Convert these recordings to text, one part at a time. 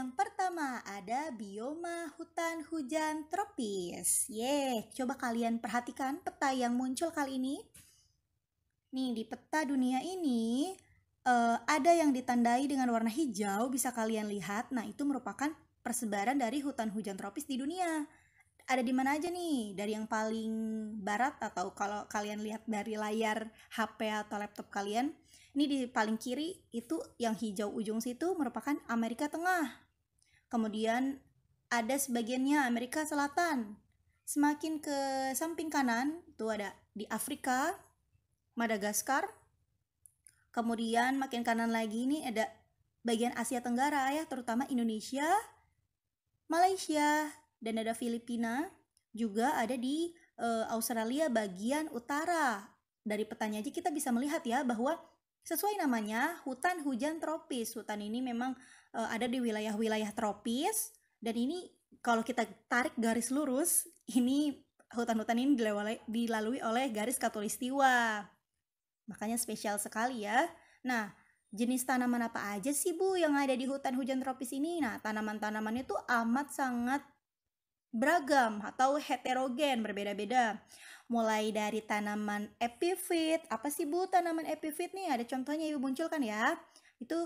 Yang pertama ada bioma hutan hujan tropis. Ye, coba kalian perhatikan peta yang muncul kali ini. Nih, di peta dunia ini uh, ada yang ditandai dengan warna hijau, bisa kalian lihat. Nah, itu merupakan persebaran dari hutan hujan tropis di dunia. Ada di mana aja nih? Dari yang paling barat atau kalau kalian lihat dari layar HP atau laptop kalian, ini di paling kiri itu yang hijau ujung situ merupakan Amerika Tengah. Kemudian ada sebagiannya Amerika Selatan. Semakin ke samping kanan, tuh ada di Afrika, Madagaskar. Kemudian makin kanan lagi ini ada bagian Asia Tenggara ya, terutama Indonesia, Malaysia, dan ada Filipina. Juga ada di e, Australia bagian utara. Dari petanya aja kita bisa melihat ya bahwa sesuai namanya hutan hujan tropis. Hutan ini memang uh, ada di wilayah-wilayah tropis dan ini kalau kita tarik garis lurus ini hutan-hutan ini dilalui, dilalui oleh garis katulistiwa makanya spesial sekali ya nah jenis tanaman apa aja sih bu yang ada di hutan hujan tropis ini nah tanaman-tanamannya itu amat sangat beragam atau heterogen berbeda-beda mulai dari tanaman epifit apa sih bu tanaman epifit nih ada contohnya ibu munculkan ya itu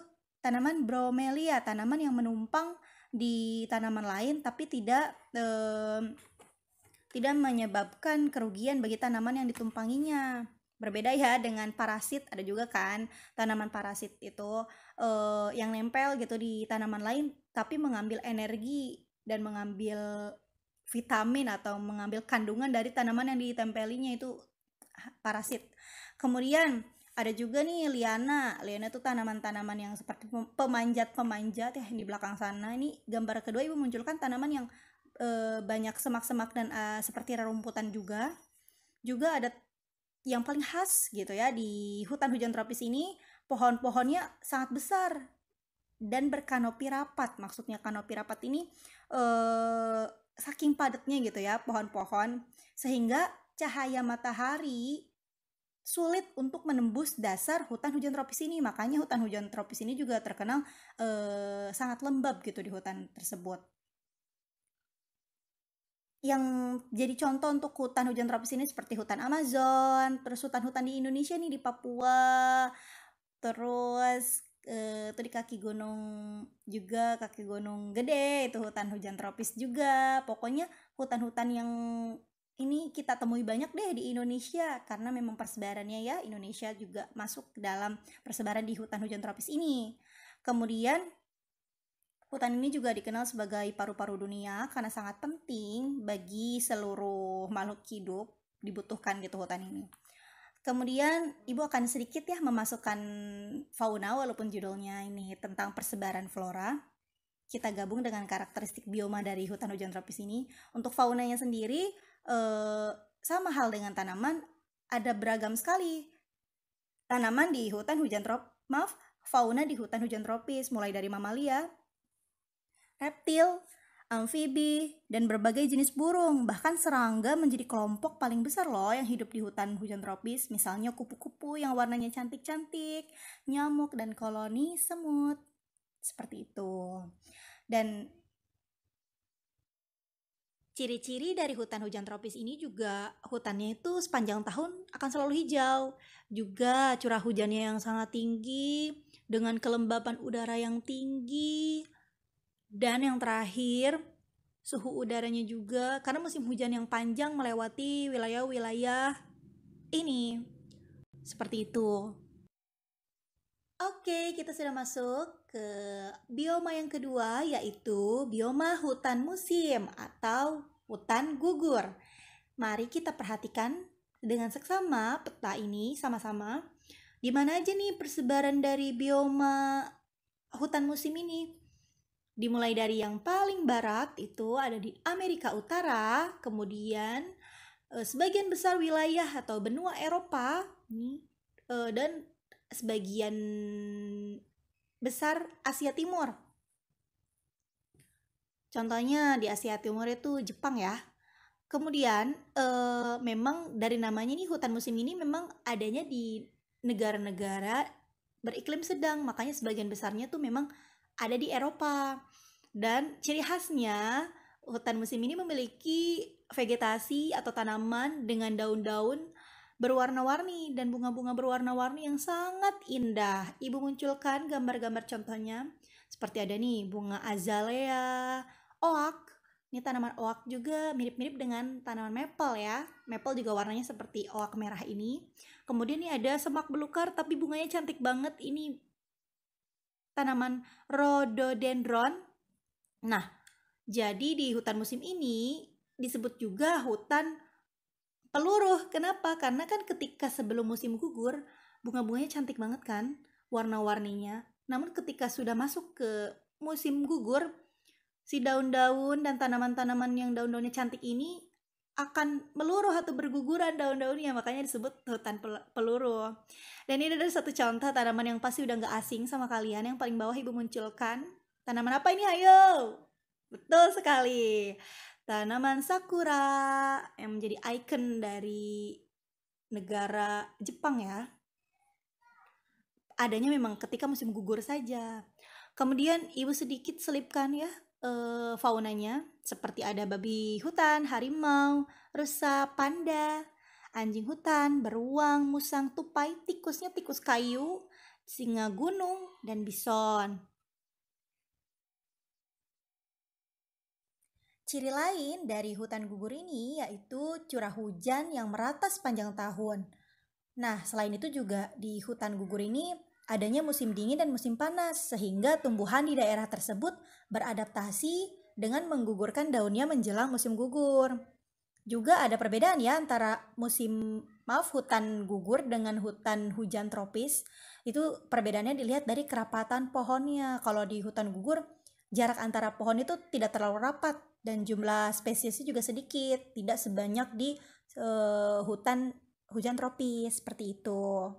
tanaman bromelia, tanaman yang menumpang di tanaman lain tapi tidak eh, tidak menyebabkan kerugian bagi tanaman yang ditumpanginya. Berbeda ya dengan parasit, ada juga kan tanaman parasit itu eh, yang nempel gitu di tanaman lain tapi mengambil energi dan mengambil vitamin atau mengambil kandungan dari tanaman yang ditempelinya itu parasit. Kemudian ada juga nih liana liana itu tanaman-tanaman yang seperti pemanjat-pemanjat ya di belakang sana ini gambar kedua ibu munculkan tanaman yang e, banyak semak-semak dan e, seperti rerumputan juga juga ada yang paling khas gitu ya di hutan hujan tropis ini pohon-pohonnya sangat besar dan berkanopi rapat maksudnya kanopi rapat ini e, saking padatnya gitu ya pohon-pohon sehingga cahaya matahari sulit untuk menembus dasar hutan hujan tropis ini. Makanya hutan hujan tropis ini juga terkenal eh, sangat lembab gitu di hutan tersebut. Yang jadi contoh untuk hutan hujan tropis ini seperti hutan Amazon, terus hutan-hutan di Indonesia nih di Papua, terus eh, itu di kaki gunung juga kaki gunung gede itu hutan hujan tropis juga pokoknya hutan-hutan yang ini kita temui banyak deh di Indonesia karena memang persebarannya ya Indonesia juga masuk dalam persebaran di hutan hujan tropis ini. Kemudian hutan ini juga dikenal sebagai paru-paru dunia karena sangat penting bagi seluruh makhluk hidup dibutuhkan gitu hutan ini. Kemudian ibu akan sedikit ya memasukkan fauna walaupun judulnya ini tentang persebaran flora. Kita gabung dengan karakteristik bioma dari hutan hujan tropis ini. Untuk faunanya sendiri eh, sama hal dengan tanaman ada beragam sekali tanaman di hutan hujan tropis maaf fauna di hutan hujan tropis mulai dari mamalia reptil amfibi dan berbagai jenis burung bahkan serangga menjadi kelompok paling besar loh yang hidup di hutan hujan tropis misalnya kupu-kupu yang warnanya cantik-cantik nyamuk dan koloni semut seperti itu dan Ciri-ciri dari hutan hujan tropis ini juga hutannya itu sepanjang tahun akan selalu hijau. Juga curah hujannya yang sangat tinggi dengan kelembapan udara yang tinggi. Dan yang terakhir, suhu udaranya juga karena musim hujan yang panjang melewati wilayah-wilayah ini. Seperti itu. Oke, kita sudah masuk ke bioma yang kedua yaitu bioma hutan musim atau hutan gugur. Mari kita perhatikan dengan seksama peta ini sama-sama. Di mana aja nih persebaran dari bioma hutan musim ini? Dimulai dari yang paling barat itu ada di Amerika Utara, kemudian e, sebagian besar wilayah atau benua Eropa, nih, e, dan sebagian besar Asia Timur. Contohnya di Asia Timur itu Jepang ya. Kemudian eh, memang dari namanya nih hutan musim ini memang adanya di negara-negara beriklim sedang, makanya sebagian besarnya tuh memang ada di Eropa. Dan ciri khasnya hutan musim ini memiliki vegetasi atau tanaman dengan daun-daun berwarna-warni dan bunga-bunga berwarna-warni yang sangat indah. Ibu munculkan gambar-gambar contohnya. Seperti ada nih bunga azalea, oak. Ini tanaman oak juga mirip-mirip dengan tanaman maple ya. Maple juga warnanya seperti oak merah ini. Kemudian ini ada semak belukar tapi bunganya cantik banget. Ini tanaman rhododendron. Nah, jadi di hutan musim ini disebut juga hutan peluruh. Kenapa? Karena kan ketika sebelum musim gugur, bunga-bunganya cantik banget kan, warna-warninya. Namun ketika sudah masuk ke musim gugur, si daun-daun dan tanaman-tanaman yang daun-daunnya cantik ini akan meluruh atau berguguran daun-daunnya makanya disebut hutan peluru dan ini adalah satu contoh tanaman yang pasti udah nggak asing sama kalian yang paling bawah ibu munculkan tanaman apa ini ayo betul sekali tanaman sakura yang menjadi ikon dari negara Jepang ya. Adanya memang ketika musim gugur saja. Kemudian ibu sedikit selipkan ya e, faunanya seperti ada babi hutan, harimau, rusa, panda, anjing hutan, beruang, musang, tupai, tikusnya tikus kayu, singa gunung, dan bison. Ciri lain dari hutan gugur ini yaitu curah hujan yang merata sepanjang tahun. Nah, selain itu juga di hutan gugur ini adanya musim dingin dan musim panas sehingga tumbuhan di daerah tersebut beradaptasi dengan menggugurkan daunnya menjelang musim gugur. Juga ada perbedaan ya antara musim maaf hutan gugur dengan hutan hujan tropis. Itu perbedaannya dilihat dari kerapatan pohonnya. Kalau di hutan gugur jarak antara pohon itu tidak terlalu rapat dan jumlah spesiesnya juga sedikit, tidak sebanyak di uh, hutan hujan tropis seperti itu.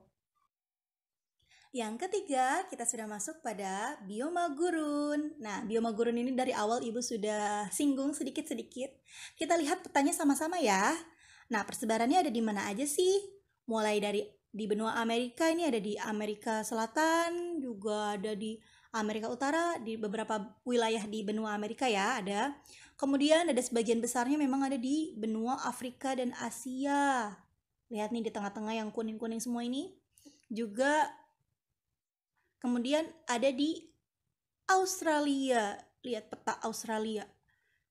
Yang ketiga, kita sudah masuk pada bioma gurun. Nah, bioma gurun ini dari awal Ibu sudah singgung sedikit-sedikit. Kita lihat petanya sama-sama ya. Nah, persebarannya ada di mana aja sih? Mulai dari di benua Amerika ini ada di Amerika Selatan, juga ada di Amerika Utara, di beberapa wilayah di benua Amerika ya ada. Kemudian ada sebagian besarnya memang ada di benua Afrika dan Asia. Lihat nih di tengah-tengah yang kuning-kuning semua ini. Juga kemudian ada di Australia. Lihat peta Australia.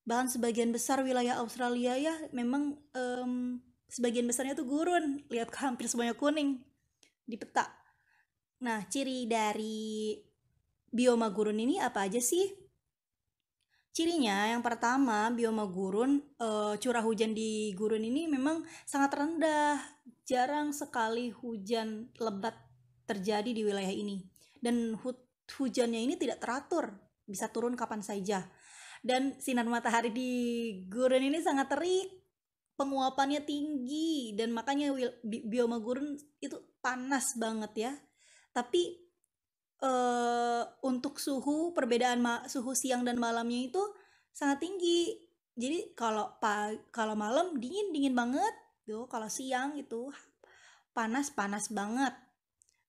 Bahkan sebagian besar wilayah Australia ya memang um, sebagian besarnya tuh gurun. Lihat hampir semuanya kuning di peta. Nah, ciri dari bioma gurun ini apa aja sih? Cirinya yang pertama, bioma gurun e, curah hujan di gurun ini memang sangat rendah. Jarang sekali hujan lebat terjadi di wilayah ini dan hu hujannya ini tidak teratur, bisa turun kapan saja. Dan sinar matahari di gurun ini sangat terik, penguapannya tinggi dan makanya bi bioma gurun itu panas banget ya. Tapi uh, untuk suhu perbedaan suhu siang dan malamnya itu sangat tinggi. Jadi kalau pa- kalau malam dingin dingin banget, tuh kalau siang itu panas panas banget.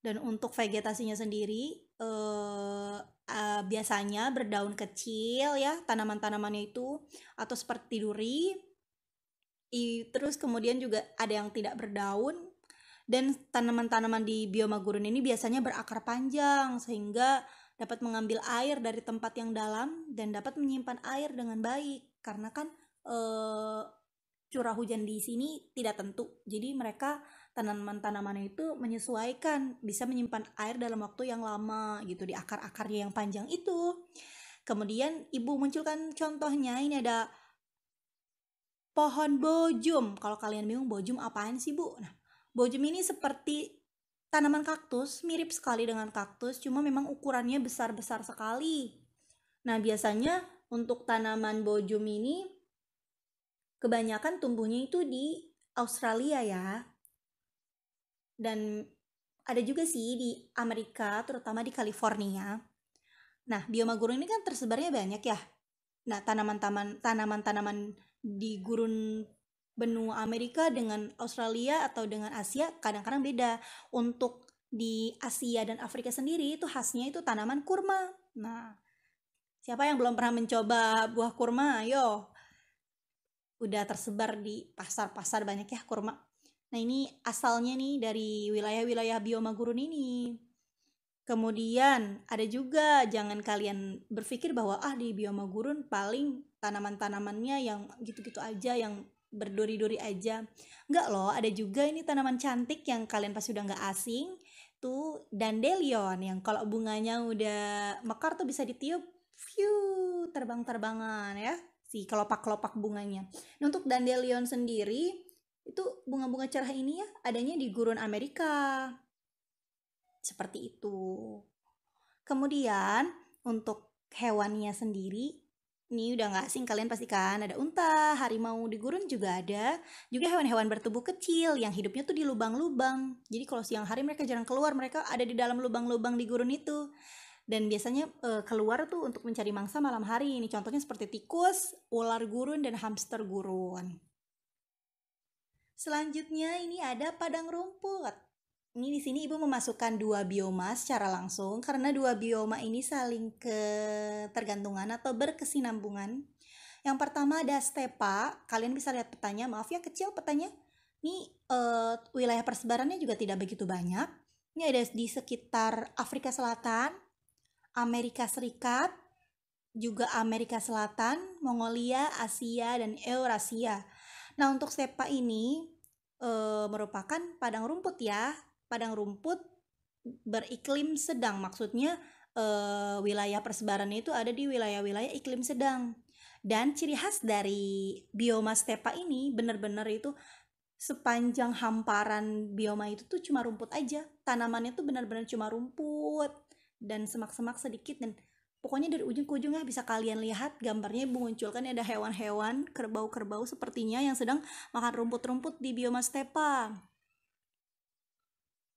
Dan untuk vegetasinya sendiri uh, uh, biasanya berdaun kecil ya tanaman-tanamannya itu atau seperti duri. I, terus kemudian juga ada yang tidak berdaun dan tanaman-tanaman di bioma gurun ini biasanya berakar panjang sehingga dapat mengambil air dari tempat yang dalam dan dapat menyimpan air dengan baik karena kan eh, curah hujan di sini tidak tentu. Jadi mereka tanaman-tanaman itu menyesuaikan bisa menyimpan air dalam waktu yang lama gitu di akar-akarnya yang panjang itu. Kemudian ibu munculkan contohnya ini ada pohon bojum. Kalau kalian bingung bojum apaan sih bu? Nah ini seperti tanaman kaktus, mirip sekali dengan kaktus, cuma memang ukurannya besar-besar sekali. Nah, biasanya untuk tanaman bojem ini kebanyakan tumbuhnya itu di Australia ya. Dan ada juga sih di Amerika, terutama di California. Nah, bioma gurun ini kan tersebarnya banyak ya. Nah, tanaman-tanaman tanaman-tanaman di gurun benua Amerika dengan Australia atau dengan Asia kadang-kadang beda. Untuk di Asia dan Afrika sendiri itu khasnya itu tanaman kurma. Nah, siapa yang belum pernah mencoba buah kurma? Yo, udah tersebar di pasar-pasar banyak ya kurma. Nah, ini asalnya nih dari wilayah-wilayah bioma gurun ini. Kemudian ada juga jangan kalian berpikir bahwa ah di bioma gurun paling tanaman-tanamannya yang gitu-gitu aja yang berduri-duri aja enggak loh ada juga ini tanaman cantik yang kalian pasti udah nggak asing tuh dandelion yang kalau bunganya udah mekar tuh bisa ditiup view terbang-terbangan ya si kelopak-kelopak bunganya nah, untuk dandelion sendiri itu bunga-bunga cerah ini ya adanya di gurun Amerika seperti itu kemudian untuk hewannya sendiri ini udah gak asing kalian pastikan ada unta, harimau di gurun juga ada. Juga iya. hewan-hewan bertubuh kecil yang hidupnya tuh di lubang-lubang. Jadi kalau siang hari mereka jarang keluar, mereka ada di dalam lubang-lubang di gurun itu. Dan biasanya e, keluar tuh untuk mencari mangsa malam hari. Ini contohnya seperti tikus, ular gurun dan hamster gurun. Selanjutnya ini ada padang rumput ini di sini ibu memasukkan dua bioma secara langsung karena dua bioma ini saling ketergantungan atau berkesinambungan. Yang pertama ada stepa, kalian bisa lihat petanya, maaf ya kecil petanya. Ini uh, wilayah persebarannya juga tidak begitu banyak. Ini ada di sekitar Afrika Selatan, Amerika Serikat, juga Amerika Selatan, Mongolia, Asia, dan Eurasia. Nah untuk stepa ini uh, merupakan padang rumput ya padang rumput beriklim sedang maksudnya eh, wilayah persebaran itu ada di wilayah-wilayah iklim sedang dan ciri khas dari bioma stepa ini benar-benar itu sepanjang hamparan bioma itu tuh cuma rumput aja tanamannya tuh benar-benar cuma rumput dan semak-semak sedikit dan pokoknya dari ujung ke ujungnya bisa kalian lihat gambarnya munculkan ada hewan-hewan kerbau-kerbau sepertinya yang sedang makan rumput-rumput di bioma stepa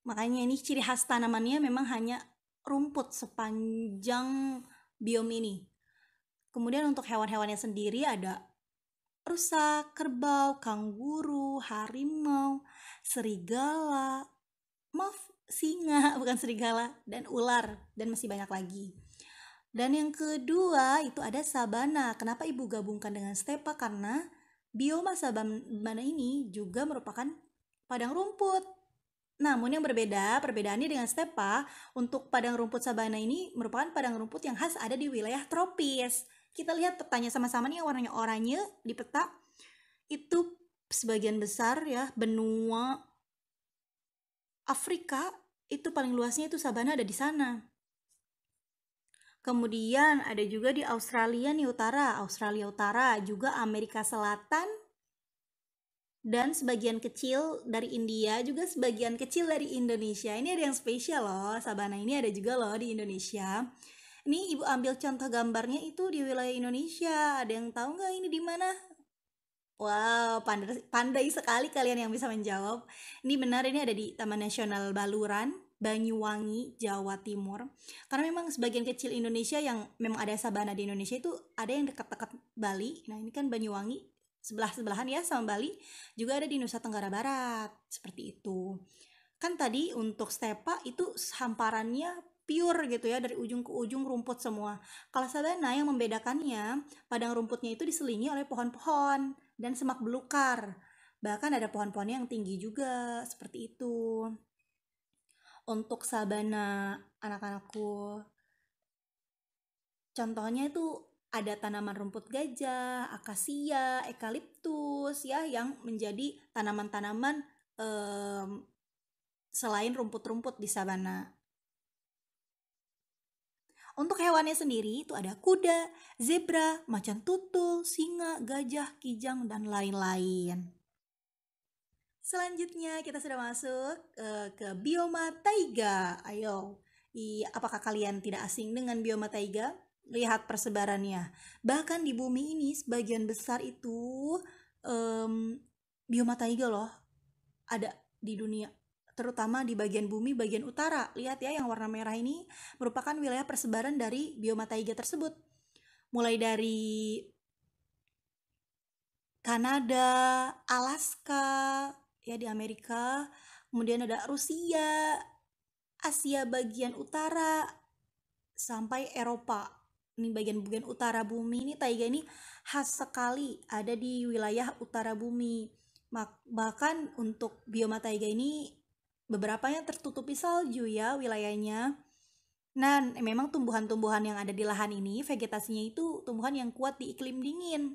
Makanya ini ciri khas tanamannya memang hanya rumput sepanjang biom ini. Kemudian untuk hewan-hewannya sendiri ada rusa, kerbau, kanguru, harimau, serigala, maaf, singa, bukan serigala, dan ular, dan masih banyak lagi. Dan yang kedua itu ada sabana. Kenapa ibu gabungkan dengan stepa? Karena bioma sabana ini juga merupakan padang rumput namun yang berbeda, perbedaannya dengan stepa, untuk padang rumput sabana ini merupakan padang rumput yang khas ada di wilayah tropis. Kita lihat petanya sama-sama nih yang warnanya oranye di peta. Itu sebagian besar ya benua Afrika itu paling luasnya itu sabana ada di sana. Kemudian ada juga di Australia nih utara, Australia utara, juga Amerika Selatan, dan sebagian kecil dari India juga sebagian kecil dari Indonesia ini ada yang spesial loh sabana ini ada juga loh di Indonesia ini ibu ambil contoh gambarnya itu di wilayah Indonesia ada yang tahu nggak ini di mana Wow, pandai, pandai sekali kalian yang bisa menjawab. Ini benar, ini ada di Taman Nasional Baluran, Banyuwangi, Jawa Timur. Karena memang sebagian kecil Indonesia yang memang ada sabana di Indonesia itu ada yang dekat-dekat Bali. Nah, ini kan Banyuwangi sebelah-sebelahan ya sama Bali juga ada di Nusa Tenggara Barat seperti itu kan tadi untuk stepa itu hamparannya pure gitu ya dari ujung ke ujung rumput semua kalau sabana yang membedakannya padang rumputnya itu diselingi oleh pohon-pohon dan semak belukar bahkan ada pohon pohon yang tinggi juga seperti itu untuk sabana anak-anakku contohnya itu ada tanaman rumput gajah, akasia, ekaliptus ya yang menjadi tanaman-tanaman um, selain rumput-rumput di sabana. Untuk hewannya sendiri itu ada kuda, zebra, macan tutul, singa, gajah, kijang dan lain-lain. Selanjutnya kita sudah masuk uh, ke bioma taiga. Ayo, I, apakah kalian tidak asing dengan bioma taiga? lihat persebarannya. Bahkan di bumi ini sebagian besar itu um, bioma taiga loh ada di dunia terutama di bagian bumi bagian utara. Lihat ya yang warna merah ini merupakan wilayah persebaran dari bioma taiga tersebut. Mulai dari Kanada, Alaska, ya di Amerika, kemudian ada Rusia, Asia bagian utara sampai Eropa ini bagian bagian utara bumi ini taiga ini khas sekali ada di wilayah utara bumi bahkan untuk bioma taiga ini beberapa yang tertutupi salju ya wilayahnya nah memang tumbuhan-tumbuhan yang ada di lahan ini vegetasinya itu tumbuhan yang kuat di iklim dingin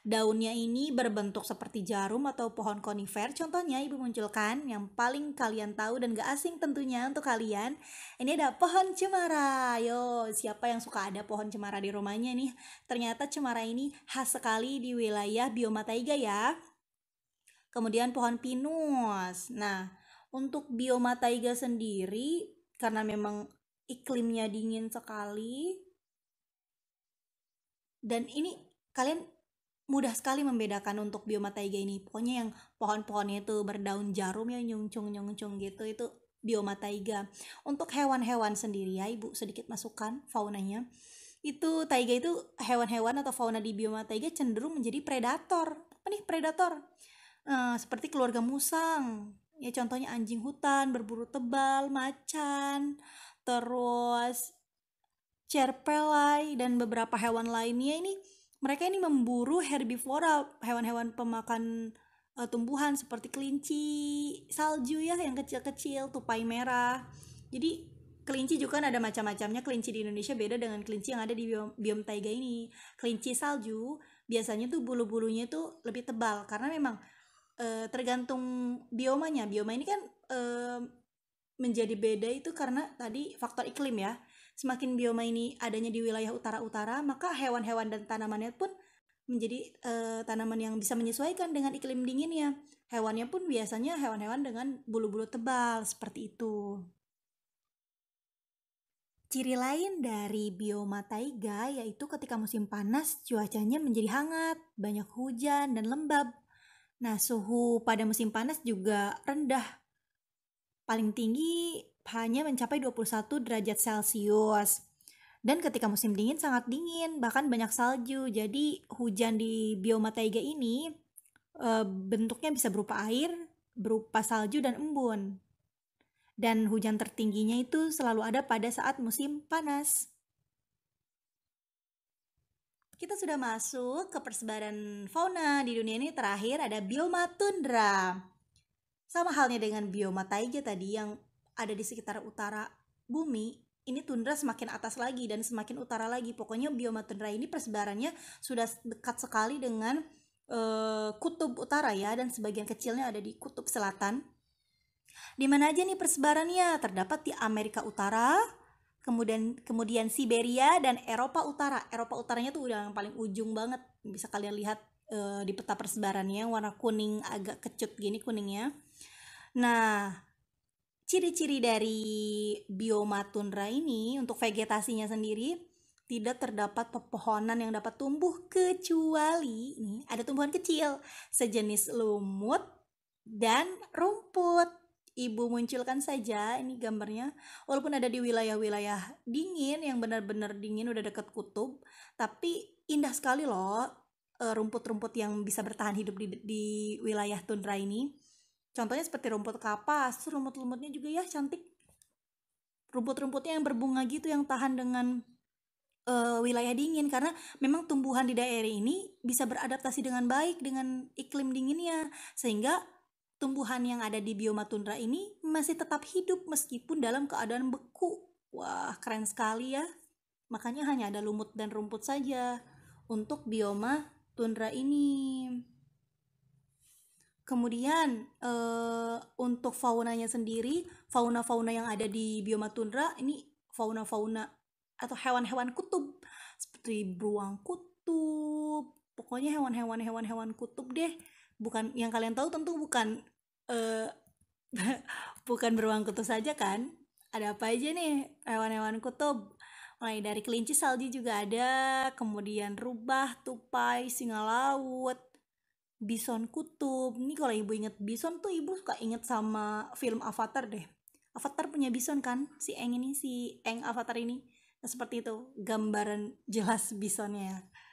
Daunnya ini berbentuk seperti jarum atau pohon konifer. Contohnya Ibu munculkan yang paling kalian tahu dan gak asing tentunya untuk kalian. Ini ada pohon cemara. Yo, siapa yang suka ada pohon cemara di rumahnya nih? Ternyata cemara ini khas sekali di wilayah bioma taiga ya. Kemudian pohon pinus. Nah, untuk bioma taiga sendiri karena memang iklimnya dingin sekali dan ini kalian mudah sekali membedakan untuk bioma taiga ini pokoknya yang pohon-pohonnya itu berdaun jarum ya nyungcung nyungcung gitu itu bioma taiga untuk hewan-hewan sendiri ya ibu sedikit masukan faunanya itu taiga itu hewan-hewan atau fauna di bioma taiga cenderung menjadi predator apa nih predator uh, seperti keluarga musang ya contohnya anjing hutan berburu tebal macan terus cerpelai dan beberapa hewan lainnya ini mereka ini memburu herbivora hewan-hewan pemakan uh, tumbuhan seperti kelinci salju ya yang kecil-kecil tupai merah jadi kelinci juga kan ada macam-macamnya kelinci di Indonesia beda dengan kelinci yang ada di biom, biom taiga ini kelinci salju biasanya tuh bulu-bulunya tuh lebih tebal karena memang e, tergantung biomanya bioma ini kan e, menjadi beda itu karena tadi faktor iklim ya Semakin bioma ini adanya di wilayah utara-utara, maka hewan-hewan dan tanamannya pun menjadi uh, tanaman yang bisa menyesuaikan dengan iklim dinginnya. Hewannya pun biasanya hewan-hewan dengan bulu-bulu tebal seperti itu. Ciri lain dari bioma taiga yaitu ketika musim panas cuacanya menjadi hangat, banyak hujan dan lembab. Nah, suhu pada musim panas juga rendah. Paling tinggi hanya mencapai 21 derajat Celcius. Dan ketika musim dingin sangat dingin, bahkan banyak salju. Jadi hujan di bioma taiga ini e, bentuknya bisa berupa air, berupa salju dan embun. Dan hujan tertingginya itu selalu ada pada saat musim panas. Kita sudah masuk ke persebaran fauna di dunia ini terakhir ada bioma tundra. Sama halnya dengan bioma taiga tadi yang ada di sekitar utara bumi ini tundra semakin atas lagi dan semakin utara lagi pokoknya bioma tundra ini persebarannya sudah dekat sekali dengan uh, kutub utara ya dan sebagian kecilnya ada di kutub selatan di mana aja nih persebarannya terdapat di Amerika Utara kemudian kemudian Siberia dan Eropa Utara Eropa Utaranya tuh udah yang paling ujung banget bisa kalian lihat uh, di peta persebarannya warna kuning agak kecut gini kuningnya nah Ciri-ciri dari bioma tundra ini untuk vegetasinya sendiri tidak terdapat pepohonan yang dapat tumbuh kecuali ini ada tumbuhan kecil sejenis lumut dan rumput. Ibu munculkan saja ini gambarnya. Walaupun ada di wilayah-wilayah dingin yang benar-benar dingin udah dekat kutub, tapi indah sekali loh eh, rumput-rumput yang bisa bertahan hidup di, di wilayah tundra ini. Contohnya seperti rumput kapas, rumput-rumputnya juga ya cantik. Rumput-rumputnya yang berbunga gitu yang tahan dengan uh, wilayah dingin karena memang tumbuhan di daerah ini bisa beradaptasi dengan baik dengan iklim dinginnya sehingga tumbuhan yang ada di bioma tundra ini masih tetap hidup meskipun dalam keadaan beku. Wah, keren sekali ya. Makanya hanya ada lumut dan rumput saja untuk bioma tundra ini. Kemudian eh, untuk faunanya sendiri, fauna-fauna yang ada di bioma tundra ini fauna-fauna atau hewan-hewan kutub seperti beruang kutub, pokoknya hewan-hewan hewan-hewan kutub deh. Bukan yang kalian tahu tentu bukan eh, bukan beruang kutub saja kan? Ada apa aja nih hewan-hewan kutub? Mulai dari kelinci salju juga ada, kemudian rubah, tupai, singa laut, Bison Kutub. ini kalau ibu inget Bison tuh ibu suka inget sama film Avatar deh. Avatar punya Bison kan? Si Eng ini, si Eng Avatar ini. Nah, seperti itu gambaran jelas Bisonnya.